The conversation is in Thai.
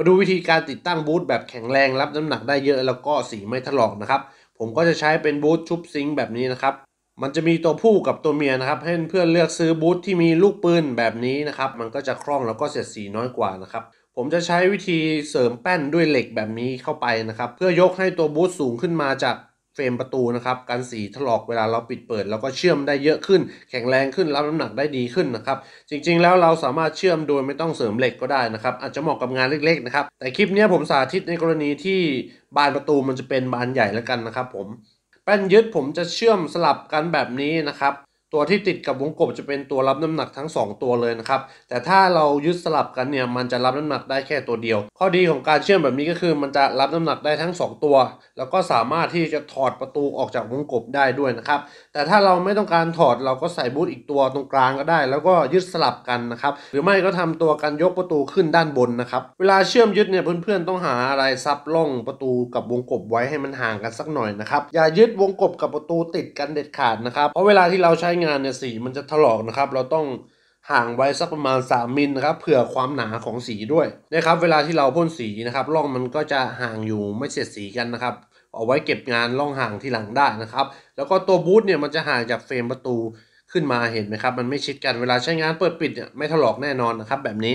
าดูวิธีการติดตั้งบูธแบบแข็งแรงรับ น้ำหนักได้เยอะแล้วก็สีไม่ถลอกนะครับผมก็จะใช้เป็นบูธชุบซิงแบบนี้นะครับมันจะมีตัวผู้กับตัวเมียนะครับ ให้เพื่อนเลือกซื้อบูธที่มีลูกปืนแบบนี้นะครับมันก็จะคล่องแล้วก็เสียดสีน้อยกว่านะครับผมจะใช้วิธีเสริมแป้นด้วยเหล็กแบบนี้เข้าไปนะครับเพื่อยกให้ตัวบูธสูงขึ้นมาจากเฟรมประตูนะครับกันสีถลอกเวลาเราปิดเปิดแล้วก็เชื่อมได้เยอะขึ้น แข็งแรงขึ้นรับน้ำหนักได้ดีขึ้นนะครับจริง ๆ แล้วเราสามารถเชื่อมโดยไม่ต้องเสริมเหล็กก็ได้นะครับอาจจะเหมาะกับงานเล็กๆนะครับแต่คลิปนี้ผมสาธิตในกรณีที่บานประตูมันจะเป็นบานใหญ่แล้วกันนะครับ ผมแป้นยึดผมจะเชื่อมสลับกันแบบนี้นะครับตัวที่ติดกับวงกบจะเป็นตัวรับน้ำหนักทั้ง 2 ตัวเลยนะครับแต่ถ้าเรายึดสลับกันเนี่ยมันจะรับน้ำหนักได้แค่ตัวเดียว ข้อดีของการเชื่อมแบบนี้ก็คือมันจะรับน้ำหนักได้ทั้ง 2 ตัว แล้วก็สามารถที่จะถอดประตูออกจากวงกบได้ด้วยนะครับแต่ถ้าเราไม่ต้องการถอดเราก็ใส่บูทอีกตัวตรงกลางก็ได้ แล้วก็ยึดสลับกันนะครับหรือไม่ก็ทำตัวกันยกประตูขึ้นด้านบนนะครับเวลาเชื่อมยึดเนี่ยเพื่อนๆต้องหาอะไรซับล่องประตูกับวงกบไว้ให้มันห่างกันสักหน่อยนะครับอย่ายึดวงกบกับประตูติดกันเด็ดขาดนะครับเพราะเวลาที่เราใช้งานเนี่ยสีมันจะถลอกนะครับ เราต้องห่างไว้สักประมาณ 3 มิลนะครับ เผื่อความหนาของสีด้วยนะครับ เวลาที่เราพ่นสีนะครับ ร่องมันก็จะห่างอยู่ไม่เสียดสีกันนะครับ เอาไว้เก็บงานร่องห่างที่หลังได้นะครับ แล้วก็ตัวบูธเนี่ยมันจะห่างจากเฟรมประตูขึ้นมาเห็นไหมครับ มันไม่ชิดกันเวลาใช้งานเปิดปิดเนี่ยไม่ถลอกแน่นอนนะครับแบบนี้